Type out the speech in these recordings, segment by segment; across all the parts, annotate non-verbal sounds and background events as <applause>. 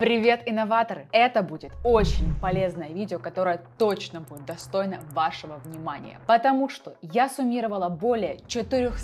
Привет, инноваторы! Это будет очень полезное видео, которое точно будет достойно вашего внимания, потому что я суммировала более 400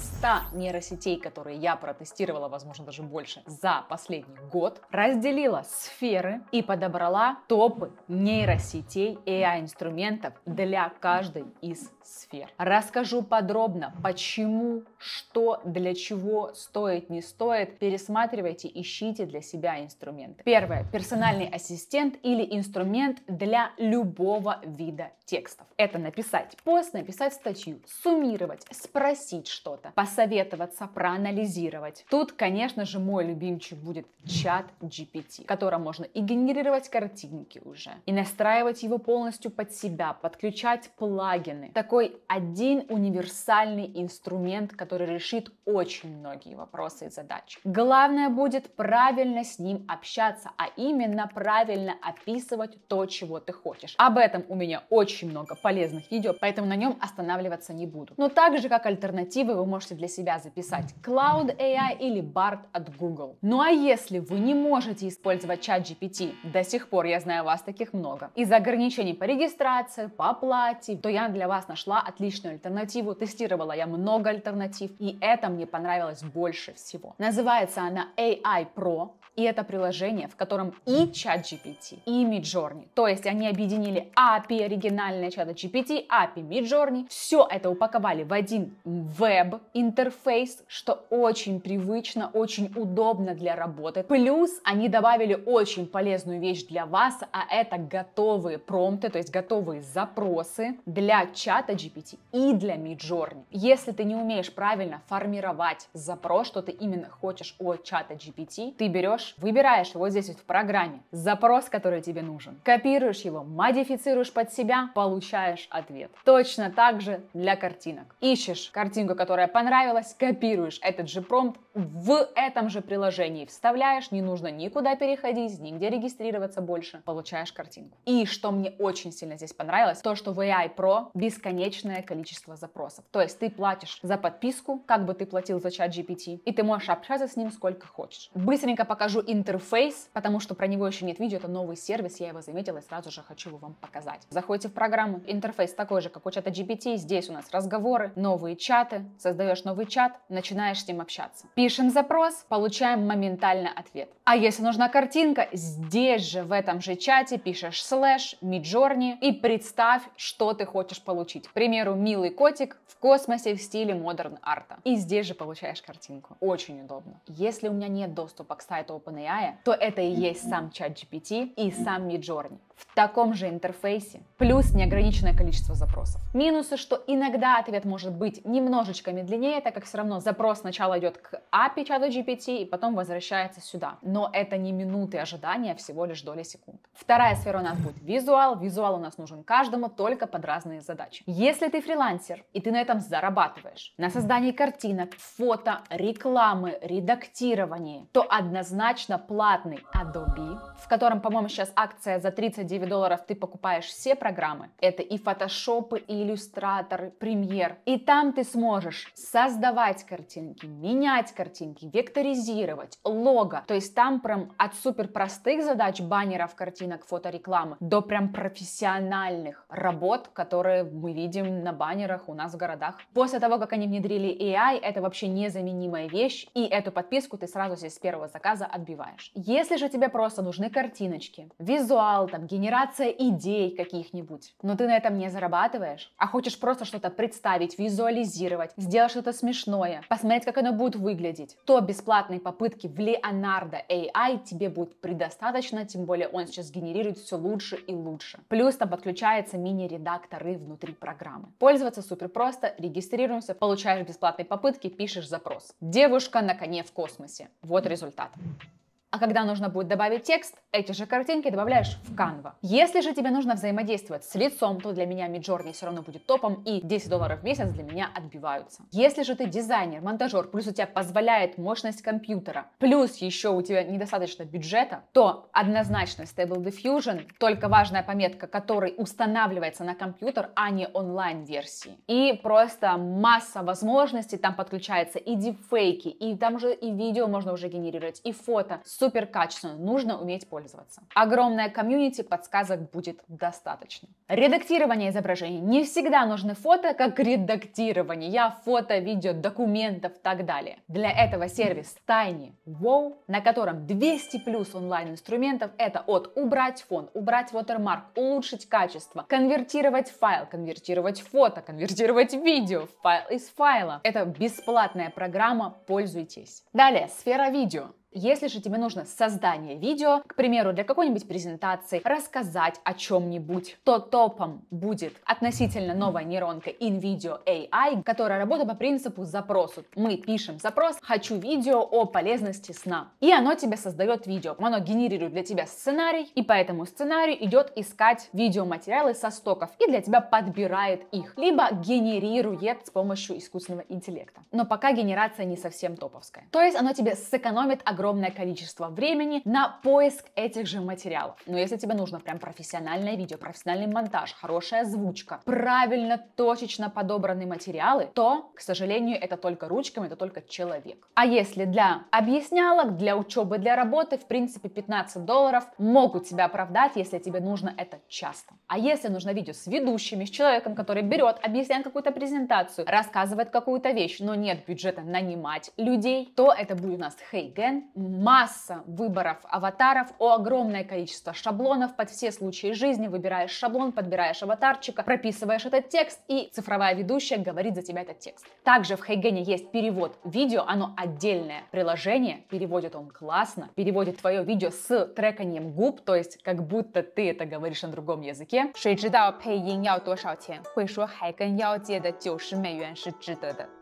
нейросетей, которые я протестировала, возможно, даже больше, за последний год, разделила сферы и подобрала топы нейросетей AI-инструментов для каждой из сфер. Расскажу подробно, почему, что, для чего стоит, не стоит. Пересматривайте, ищите для себя инструменты. Первое персональный ассистент или инструмент для любого вида текстов. Это написать пост, написать статью, суммировать, спросить что-то, посоветоваться, проанализировать. Тут, конечно же, мой любимчик будет чат GPT, в котором можно и генерировать картинки уже, и настраивать его полностью под себя, подключать плагины. Такой один универсальный инструмент, который решит очень многие вопросы и задачи. Главное будет правильно с ним общаться, а именно правильно описывать то, чего ты хочешь. Об этом у меня очень много полезных видео, поэтому на нем останавливаться не буду. Но также как альтернативы, вы можете для себя записать Cloud AI или BART от Google. Ну а если вы не можете использовать чат GPT, до сих пор я знаю вас таких много, из-за ограничений по регистрации, по оплате, то я для вас нашла отличную альтернативу, тестировала я много альтернатив, и это мне понравилось больше всего. Называется она AI Pro, и это приложение, в котором и чат GPT, и Midjourney. То есть они объединили API оригинальное чат GPT, API Midjourney. Все это упаковали в один веб-интерфейс, что очень привычно, очень удобно для работы. Плюс они добавили очень полезную вещь для вас, а это готовые промпты, то есть готовые запросы для чата GPT и для Midjourney. Если ты не умеешь правильно формировать запрос, что ты именно хочешь от чата GPT, ты берешь берешь, выбираешь его здесь вот в программе, запрос, который тебе нужен, копируешь его, модифицируешь под себя, получаешь ответ. Точно так же для картинок. Ищешь картинку, которая понравилась, копируешь этот же промпт в этом же приложении, вставляешь, не нужно никуда переходить, нигде регистрироваться больше, получаешь картинку. И что мне очень сильно здесь понравилось, то, что в AI Pro бесконечное количество запросов. То есть ты платишь за подписку, как бы ты платил за чат GPT, и ты можешь общаться с ним сколько хочешь. Быстренько покажу покажу интерфейс, потому что про него еще нет видео, это новый сервис, я его заметила и сразу же хочу его вам показать. Заходите в программу, интерфейс такой же, как у чата GPT, здесь у нас разговоры, новые чаты, создаешь новый чат, начинаешь с ним общаться. Пишем запрос, получаем моментально ответ. А если нужна картинка, здесь же в этом же чате пишешь слэш, миджорни и представь, что ты хочешь получить. К примеру, милый котик в космосе в стиле модерн арта. И здесь же получаешь картинку. Очень удобно. Если у меня нет доступа к сайту OpenAI, то это и есть сам чат GPT и сам Midjourney в таком же интерфейсе, плюс неограниченное количество запросов. Минусы, что иногда ответ может быть немножечко медленнее, так как все равно запрос сначала идет к API ChatGPT и потом возвращается сюда. Но это не минуты ожидания, а всего лишь доли секунд. Вторая сфера у нас будет визуал. Визуал у нас нужен каждому только под разные задачи. Если ты фрилансер и ты на этом зарабатываешь, на создании картинок, фото, рекламы, редактировании, то однозначно платный Adobe, в котором, по-моему, сейчас акция за 30 9 долларов ты покупаешь все программы. Это и фотошопы и Illustrator, премьер И там ты сможешь создавать картинки, менять картинки, векторизировать, лого. То есть там прям от супер простых задач баннеров, картинок, фоторекламы до прям профессиональных работ, которые мы видим на баннерах у нас в городах. После того, как они внедрили AI, это вообще незаменимая вещь, и эту подписку ты сразу себе с первого заказа отбиваешь. Если же тебе просто нужны картиночки, визуал, там, генерация идей каких-нибудь. Но ты на этом не зарабатываешь, а хочешь просто что-то представить, визуализировать, сделать что-то смешное, посмотреть, как оно будет выглядеть. То бесплатные попытки в Леонардо AI тебе будет предостаточно, тем более он сейчас генерирует все лучше и лучше. Плюс там подключаются мини-редакторы внутри программы. Пользоваться супер просто, регистрируемся, получаешь бесплатные попытки, пишешь запрос. Девушка на коне в космосе. Вот результат. А когда нужно будет добавить текст, эти же картинки добавляешь в Canva. Если же тебе нужно взаимодействовать с лицом, то для меня Midjourney все равно будет топом, и 10 долларов в месяц для меня отбиваются. Если же ты дизайнер, монтажер, плюс у тебя позволяет мощность компьютера, плюс еще у тебя недостаточно бюджета, то однозначно Stable Diffusion, только важная пометка, который устанавливается на компьютер, а не онлайн-версии. И просто масса возможностей, там подключается и дипфейки, и там же и видео можно уже генерировать, и фото, супер качественно, нужно уметь пользоваться. Огромная комьюнити подсказок будет достаточно. Редактирование изображений. Не всегда нужны фото как редактирование. Я фото, видео, документов и так далее. Для этого сервис Tiny Wow, на котором 200 плюс онлайн-инструментов, это от убрать фон, убрать watermark, улучшить качество, конвертировать файл, конвертировать фото, конвертировать видео, в файл из файла. Это бесплатная программа, пользуйтесь. Далее, сфера видео. Если же тебе нужно создание видео, к примеру, для какой-нибудь презентации, рассказать о чем-нибудь, то топом будет относительно новая нейронка InVideo AI, которая работает по принципу запросу. Мы пишем запрос «Хочу видео о полезности сна». И оно тебе создает видео. Оно генерирует для тебя сценарий, и по этому сценарию идет искать видеоматериалы со стоков и для тебя подбирает их, либо генерирует с помощью искусственного интеллекта. Но пока генерация не совсем топовская. То есть оно тебе сэкономит огромное огромное количество времени на поиск этих же материалов. Но если тебе нужно прям профессиональное видео, профессиональный монтаж, хорошая озвучка, правильно, точечно подобранные материалы, то, к сожалению, это только ручками, это только человек. А если для объяснялок, для учебы, для работы, в принципе, 15 долларов могут тебя оправдать, если тебе нужно это часто. А если нужно видео с ведущими, с человеком, который берет, объясняет какую-то презентацию, рассказывает какую-то вещь, но нет бюджета нанимать людей, то это будет у нас Хейген, масса выборов аватаров, о огромное количество шаблонов под все случаи жизни. Выбираешь шаблон, подбираешь аватарчика, прописываешь этот текст, и цифровая ведущая говорит за тебя этот текст. Также в Хайгене есть перевод видео, оно отдельное приложение, переводит он классно, переводит твое видео с треканием губ, то есть как будто ты это говоришь на другом языке.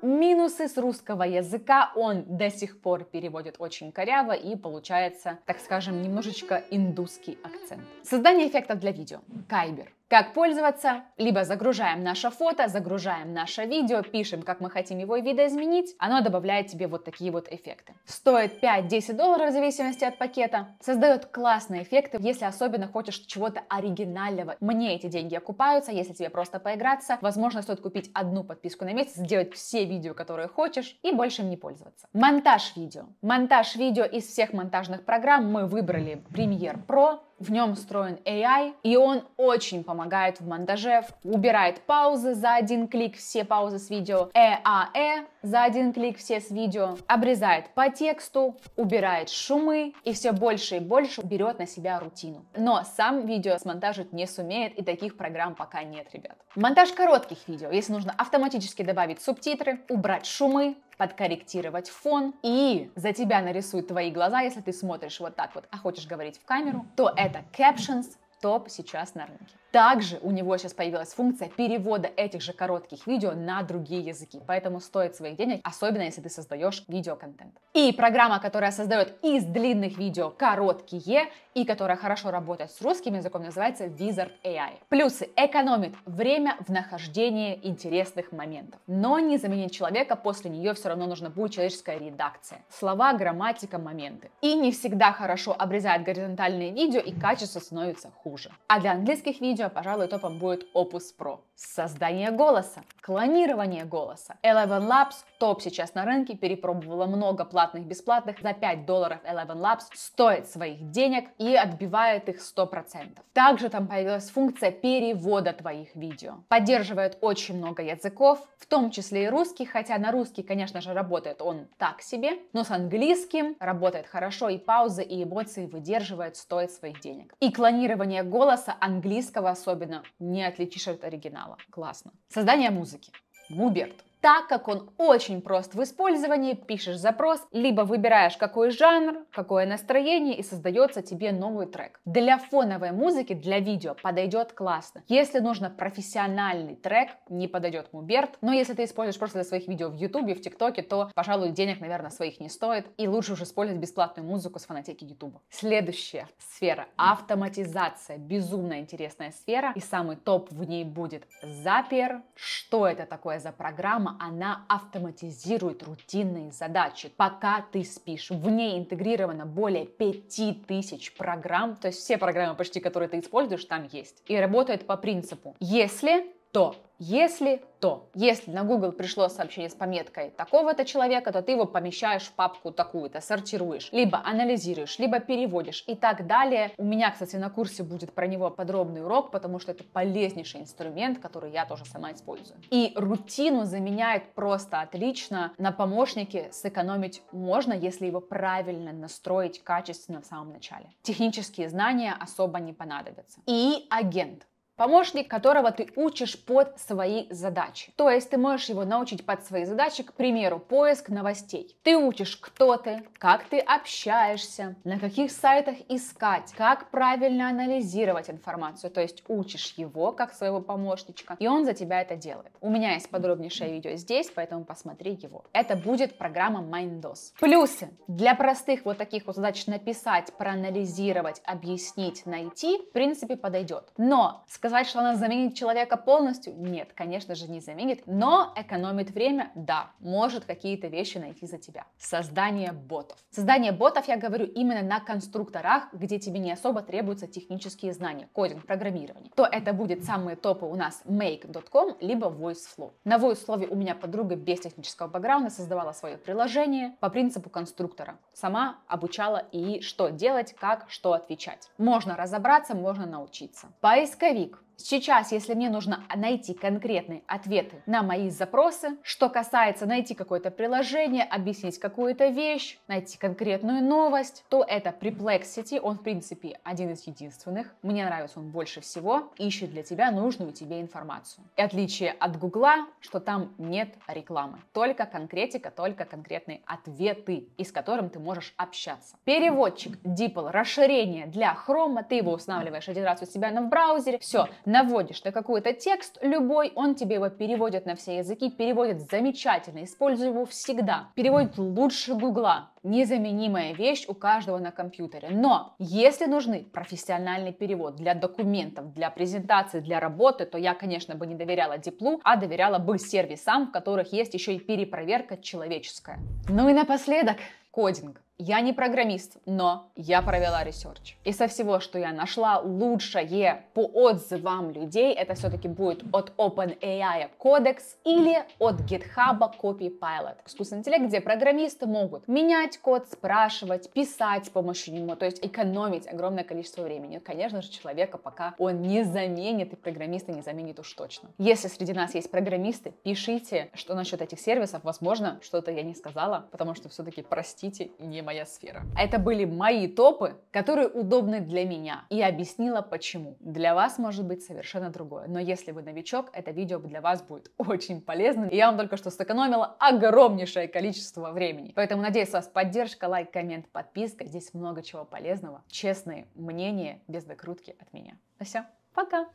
Минусы с русского языка он до сих пор переводит очень корректно коряво и получается, так скажем, немножечко индусский акцент. Создание эффектов для видео. Кайбер. Как пользоваться? Либо загружаем наше фото, загружаем наше видео, пишем, как мы хотим его видоизменить. Оно добавляет тебе вот такие вот эффекты. Стоит 5-10 долларов в зависимости от пакета. Создает классные эффекты, если особенно хочешь чего-то оригинального. Мне эти деньги окупаются, если тебе просто поиграться. Возможно, стоит купить одну подписку на месяц, сделать все видео, которые хочешь, и больше им не пользоваться. Монтаж видео. Монтаж видео из всех монтажных программ мы выбрали Premiere Pro в нем встроен AI, и он очень помогает в монтаже, убирает паузы за один клик, все паузы с видео, ЭАЭ за один клик все с видео, обрезает по тексту, убирает шумы и все больше и больше берет на себя рутину. Но сам видео смонтажить не сумеет, и таких программ пока нет, ребят. Монтаж коротких видео, если нужно автоматически добавить субтитры, убрать шумы, подкорректировать фон и за тебя нарисуют твои глаза, если ты смотришь вот так вот, а хочешь говорить в камеру, то это captions топ сейчас на рынке. Также у него сейчас появилась функция перевода этих же коротких видео на другие языки, поэтому стоит своих денег, особенно если ты создаешь видеоконтент. И программа, которая создает из длинных видео короткие и которая хорошо работает с русским языком, называется Wizard AI. Плюсы. Экономит время в нахождении интересных моментов. Но не заменить человека, после нее все равно нужно будет человеческая редакция. Слова, грамматика, моменты. И не всегда хорошо обрезает горизонтальные видео и качество становится хуже. А для английских видео видео, пожалуй, топом будет Opus Pro. Создание голоса, клонирование голоса. Eleven Labs топ сейчас на рынке, перепробовала много платных, бесплатных. За 5 долларов Eleven Labs стоит своих денег и отбивает их 100%. Также там появилась функция перевода твоих видео. Поддерживает очень много языков, в том числе и русский, хотя на русский, конечно же, работает он так себе, но с английским работает хорошо и паузы, и эмоции выдерживает, стоит своих денег. И клонирование голоса английского особенно не отличишь от оригинала. Классно. Создание музыки. Муберт так как он очень прост в использовании, пишешь запрос, либо выбираешь какой жанр, какое настроение и создается тебе новый трек. Для фоновой музыки, для видео подойдет классно. Если нужно профессиональный трек, не подойдет Муберт, но если ты используешь просто для своих видео в Ютубе, в ТикТоке, то, пожалуй, денег, наверное, своих не стоит и лучше уже использовать бесплатную музыку с фанатеки Ютуба. Следующая сфера – автоматизация. Безумно интересная сфера и самый топ в ней будет Zapier. Что это такое за программа? она автоматизирует рутинные задачи. Пока ты спишь, в ней интегрировано более 5000 программ, то есть все программы почти, которые ты используешь, там есть. И работает по принципу, если то если то, если на Google пришло сообщение с пометкой такого-то человека, то ты его помещаешь в папку такую-то, сортируешь, либо анализируешь, либо переводишь и так далее. У меня, кстати, на курсе будет про него подробный урок, потому что это полезнейший инструмент, который я тоже сама использую. И рутину заменяет просто отлично. На помощнике сэкономить можно, если его правильно настроить качественно в самом начале. Технические знания особо не понадобятся. И агент помощник которого ты учишь под свои задачи. То есть ты можешь его научить под свои задачи, к примеру, поиск новостей. Ты учишь, кто ты, как ты общаешься, на каких сайтах искать, как правильно анализировать информацию. То есть учишь его как своего помощничка, и он за тебя это делает. У меня есть подробнейшее видео здесь, поэтому посмотри его. Это будет программа Mindos. Плюсы. Для простых вот таких вот задач написать, проанализировать, объяснить, найти, в принципе, подойдет. Но с Сказать, что она заменит человека полностью? Нет, конечно же, не заменит, но экономит время? Да, может какие-то вещи найти за тебя. Создание ботов. Создание ботов, я говорю, именно на конструкторах, где тебе не особо требуются технические знания, кодинг, программирование. То это будет самые топы у нас make.com, либо VoiceFlow. На VoiceFlow у меня подруга без технического бэкграунда создавала свое приложение по принципу конструктора. Сама обучала и что делать, как, что отвечать. Можно разобраться, можно научиться. Поисковик денег Сейчас, если мне нужно найти конкретные ответы на мои запросы, что касается найти какое-то приложение, объяснить какую-то вещь, найти конкретную новость, то это Preplexity, он в принципе один из единственных, мне нравится он больше всего, ищет для тебя нужную тебе информацию. И отличие от Гугла, что там нет рекламы, только конкретика, только конкретные ответы, из с которым ты можешь общаться. Переводчик, DeepL, расширение для Chrome, ты его устанавливаешь один раз у себя на браузере, все, наводишь на какой-то текст, любой, он тебе его переводит на все языки, переводит замечательно, используй его всегда, переводит лучше Гугла, незаменимая вещь у каждого на компьютере. Но если нужны профессиональный перевод для документов, для презентации, для работы, то я, конечно, бы не доверяла Диплу, а доверяла бы сервисам, в которых есть еще и перепроверка человеческая. Ну и напоследок, кодинг. Я не программист, но я провела ресерч. И со всего, что я нашла, лучшее по отзывам людей, это все-таки будет от OpenAI Codex или от GitHub Copilot. Искусственный интеллект, где программисты могут менять код, спрашивать, писать с помощью него, то есть экономить огромное количество времени. Конечно же, человека пока он не заменит, и программисты не заменит уж точно. Если среди нас есть программисты, пишите, что насчет этих сервисов. Возможно, что-то я не сказала, потому что все-таки, простите, не моя моя сфера. Это были мои топы, которые удобны для меня. И объяснила почему. Для вас может быть совершенно другое. Но если вы новичок, это видео для вас будет <laughs> очень полезным. И я вам только что сэкономила огромнейшее количество времени. Поэтому надеюсь, у вас поддержка, лайк, коммент, подписка. Здесь много чего полезного. Честные мнения без докрутки от меня. Ну все, пока!